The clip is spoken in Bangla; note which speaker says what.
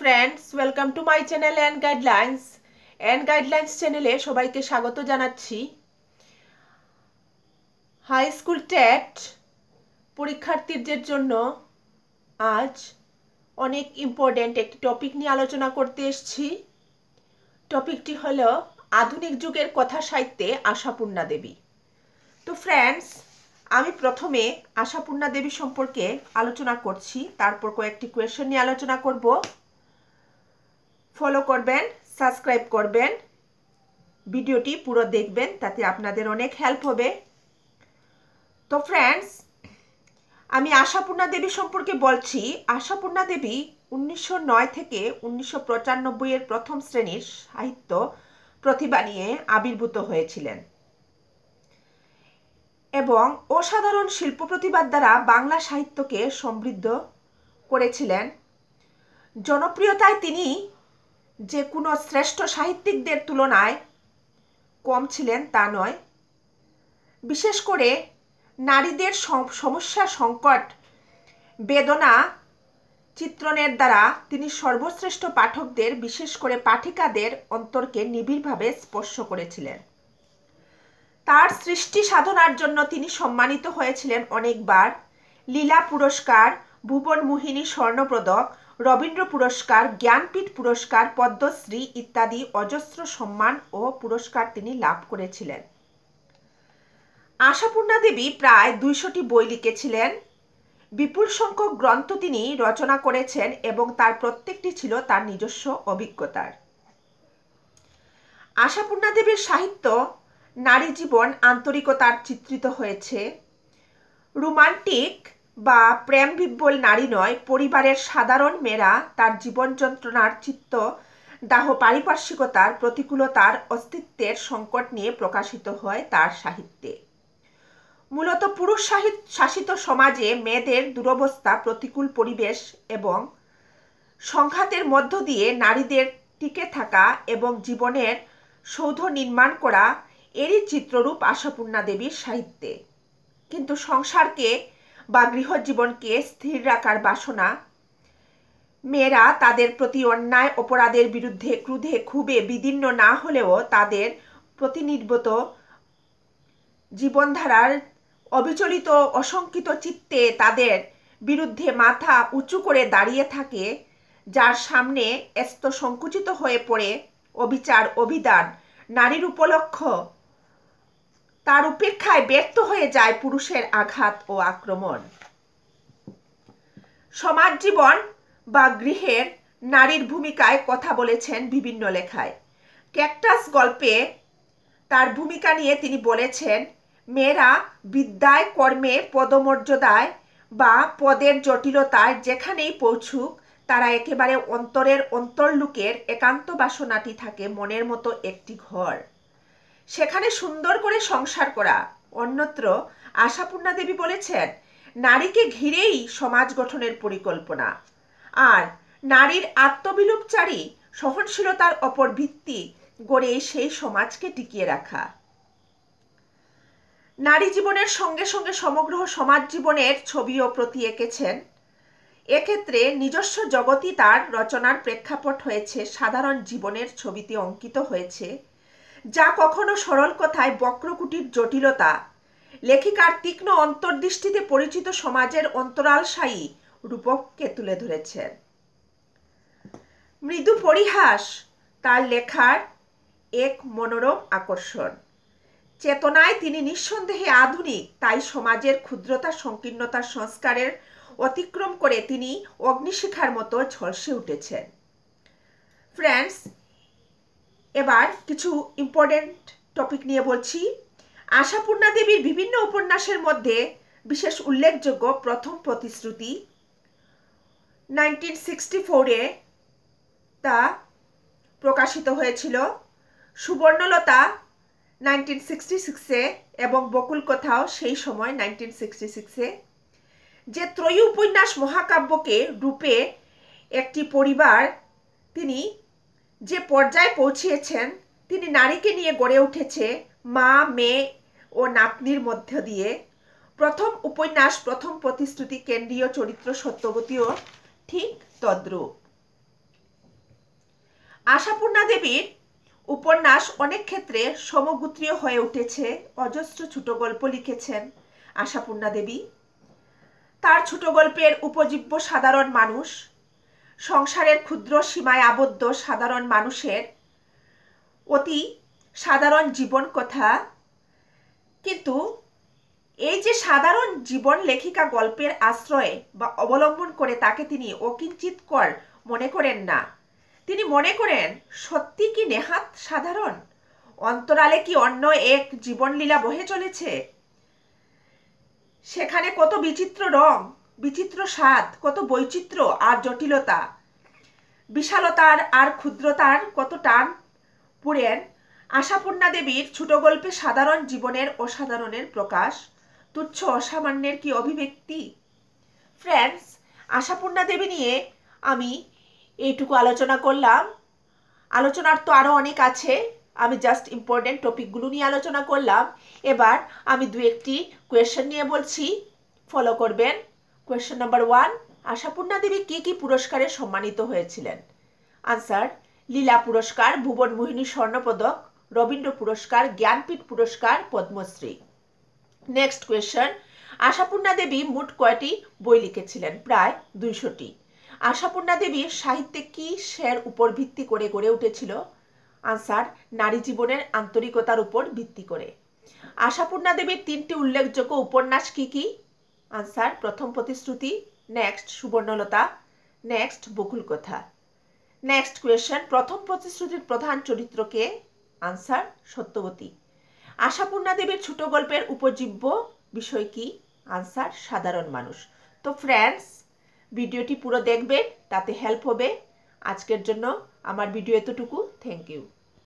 Speaker 1: friends welcome to my channel and guidelines and guidelines চ্যানেলে সবাইকে স্বাগত জানাচ্ছি হাই স্কুল ট্যাট পরীক্ষার্থীদের জন্য আজ অনেক ইম্পর্ট্যান্ট একটি টপিক নিয়ে আলোচনা করতে এসছি টপিকটি হল আধুনিক যুগের কথা সাহিত্যে আশাপূর্ণা দেবী তো ফ্রেন্ডস আমি প্রথমে আশাপূর্ণা দেবী সম্পর্কে আলোচনা করছি তারপর কয়েকটি কোয়েশন নিয়ে আলোচনা করব ফলো করবেন সাবস্ক্রাইব করবেন ভিডিওটি পুরো দেখবেন তাতে আপনাদের অনেক হেল্প হবে তো ফ্রেন্ডস আমি আশাপূর্ণা দেবী সম্পর্কে বলছি আশাপূর্ণা দেবী উনিশশো থেকে উনিশশো এর প্রথম শ্রেণীর সাহিত্য প্রতিভা নিয়ে আবির্ভূত হয়েছিলেন এবং অসাধারণ শিল্প প্রতিবাদ দ্বারা বাংলা সাহিত্যকে সমৃদ্ধ করেছিলেন জনপ্রিয়তায় তিনি যে কোনো শ্রেষ্ঠ সাহিত্যিকদের তুলনায় কম ছিলেন তা নয় বিশেষ করে নারীদের সমস্যা সংকট বেদনা চিত্রণের দ্বারা তিনি সর্বশ্রেষ্ঠ পাঠকদের বিশেষ করে পাঠিকাদের অন্তরকে নিবিড়ভাবে স্পর্শ করেছিলেন তার সৃষ্টি সাধনার জন্য তিনি সম্মানিত হয়েছিলেন অনেকবার লীলা পুরস্কার ভুবন মোহিনী স্বর্ণপ্রদক রবীন্দ্র পুরস্কার জ্ঞানপীঠ পুরস্কার পদ্মশ্রী ইত্যাদি অজস্র সম্মান ও পুরস্কার তিনি লাভ করেছিলেন আশাপূর্ণা দেবী প্রায় দুইশোটি বই লিখেছিলেন বিপুল সংখ্যক গ্রন্থ তিনি রচনা করেছেন এবং তার প্রত্যেকটি ছিল তার নিজস্ব অভিজ্ঞতার আশাপূর্ণা দেবীর সাহিত্য নারী জীবন আন্তরিকতার চিত্রিত হয়েছে রোমান্টিক বা প্রেম বিব্বল নারী নয় পরিবারের সাধারণ মেয়েরা তার জীবন যন্ত্রণার চিত্ত দাহ পারিপার্শ্বিকতার প্রতিকূলতার অস্তিত্বের সংকট নিয়ে প্রকাশিত হয় তার সাহিত্যে মূলত পুরুষ শাসিত সমাজে মেয়েদের দুরবস্থা প্রতিকূল পরিবেশ এবং সংঘাতের মধ্য দিয়ে নারীদের টিকে থাকা এবং জীবনের সৌধ নির্মাণ করা এরই চিত্ররূপ আশাপূর্ণা দেবীর সাহিত্যে কিন্তু সংসারকে বা গৃহজীবনকে স্থির রাখার বাসনা মেয়েরা তাদের প্রতি অন্যায় অপরাধের বিরুদ্ধে ক্রুধে খুবে বিদীর্ণ না হলেও তাদের প্রতিনির্বত জীবনধারার অবিচলিত অসংকিত চিত্তে তাদের বিরুদ্ধে মাথা উঁচু করে দাঁড়িয়ে থাকে যার সামনে এস্ত সংকুচিত হয়ে পড়ে অবিচার অভিধান নারীর উপলক্ষ তার উপেক্ষায় ব্যর্থ হয়ে যায় পুরুষের আঘাত ও আক্রমণ সমাজ জীবন বা গৃহের নারীর ভূমিকায় কথা বলেছেন বিভিন্ন লেখায় ক্যাকটাস গল্পে তার ভূমিকা নিয়ে তিনি বলেছেন মেয়েরা বিদ্যায় কর্মে পদমর্যাদায় বা পদের জটিলতায় যেখানেই পৌঁছুক তারা একেবারে অন্তরের অন্তর্লুকের একান্ত বাসনাটি থাকে মনের মতো একটি ঘর সেখানে সুন্দর করে সংসার করা অন্যত্র আশাপূর্ণা দেবী বলেছেন নারীকে ঘিরেই সমাজ গঠনের পরিকল্পনা আর নারীর আত্মবিলুপচারী সহনশীলতার অপর ভিত্তি গড়ে সেই সমাজকে টিকিয়ে রাখা নারী জীবনের সঙ্গে সঙ্গে সমগ্র সমাজ জীবনের ছবিও প্রতি এঁকেছেন এক্ষেত্রে নিজস্ব জগতই তার রচনার প্রেক্ষাপট হয়েছে সাধারণ জীবনের ছবিতে অঙ্কিত হয়েছে যা কখনো সরল কথায় বক্রকুটির জটিলতা লেখিকার তীক্ষ্ণ অন্তর্দৃষ্টিতে পরিচিত সমাজের অন্তরালশায়ী রূপককে তুলে ধরেছেন মৃদু পরিহাস তার লেখার এক মনোরম আকর্ষণ চেতনায় তিনি নিঃসন্দেহে আধুনিক তাই সমাজের ক্ষুদ্রতা সংকীর্ণতার সংস্কারের অতিক্রম করে তিনি অগ্নিশিখার মতো ঝলসে উঠেছেন ফ্রেন্ডস এবার কিছু ইম্পর্টেন্ট টপিক নিয়ে বলছি আশাপূর্ণা দেবীর বিভিন্ন উপন্যাসের মধ্যে বিশেষ উল্লেখযোগ্য প্রথম প্রতিশ্রুতি নাইনটিন সিক্সটি ফোরে তা প্রকাশিত হয়েছিল সুবর্ণলতা নাইনটিন সিক্সটি সিক্সে এবং বকুল কথাও সেই সময় নাইনটিন সিক্সটি সিক্সে যে ত্রয়ী উপন্যাস মহাকাব্যকে রূপে একটি পরিবার তিনি যে পর্যায়ে পৌঁছেছেন তিনি নারীকে নিয়ে গড়ে উঠেছে মা মেয়ে ও নাতনির মধ্য দিয়ে প্রথম উপন্যাস প্রথম প্রতিশ্রুতি কেন্দ্রীয় চরিত্র সত্যবতীও ঠিক তদ্রূপ আশাপূর্ণা দেবীর উপন্যাস অনেক ক্ষেত্রে সমগোত্রীয় হয়ে উঠেছে অজস্র ছোট গল্প লিখেছেন আশাপূর্ণা দেবী তার ছোট গল্পের উপজীব্য সাধারণ মানুষ সংসারের ক্ষুদ্র সীমায় আবদ্ধ সাধারণ মানুষের অতি সাধারণ জীবন কথা কিন্তু এই যে সাধারণ জীবন লেখিকা গল্পের আশ্রয়ে বা অবলম্বন করে তাকে তিনি অকিঞ্চিতকর মনে করেন না তিনি মনে করেন সত্যি কি নেহাত সাধারণ অন্তরালে কি অন্য এক জীবনলীলা বহে চলেছে সেখানে কত বিচিত্র রং বিচিত্র স্বাদ কত বৈচিত্র্য আর জটিলতা বিশালতার আর ক্ষুদ্রতার কত টান পুরেন আশাপূর্ণা দেবীর ছোট গল্পে সাধারণ জীবনের অসাধারণের প্রকাশ তুচ্ছ অসামান্যের কি অভিব্যক্তি ফ্রেন্ডস আশাপূর্ণা দেবী নিয়ে আমি এইটুকু আলোচনা করলাম আলোচনার তো আরও অনেক আছে আমি জাস্ট ইম্পর্টেন্ট টপিকগুলো নিয়ে আলোচনা করলাম এবার আমি দু একটি কোয়েশ্চেন নিয়ে বলছি ফলো করবেন question number one Ashapurna Devi কি কি পুরস্কারে সম্মানিত হয়েছিলেন আনসার লীলা পুরস্কার ভুবন মোহিনী স্বর্ণপদক রবীন্দ্র পুরস্কার জ্ঞানপীঠ পুরস্কার পদ্মশ্রী নেক্সট কোয়েশ্চন আশাপূর্ণা দেবী মোট কয়টি বই লিখেছিলেন প্রায় দুইশোটি আশাপূর্ণা দেবী সাহিত্যে কি শের উপর ভিত্তি করে গড়ে উঠেছিল আনসার নারী জীবনের আন্তরিকতার উপর ভিত্তি করে আশাপূর্ণা দেবীর তিনটি উল্লেখযোগ্য উপন্যাস কি কি আনসার প্রথম প্রতিশ্রুতি নেক্সট সুবর্ণলতা নেক্সট বকুল কথা নেক্সট কোয়েশ্চেন প্রথম প্রতিশ্রুতির প্রধান চরিত্রকে আনসার সত্যবতী আশাপূর্ণা দেবীর ছোট গল্পের উপজীব্য বিষয় কি আনসার সাধারণ মানুষ তো ফ্রেন্ডস ভিডিওটি পুরো দেখবেন তাতে হেল্প হবে আজকের জন্য আমার ভিডিও এতটুকু থ্যাংক ইউ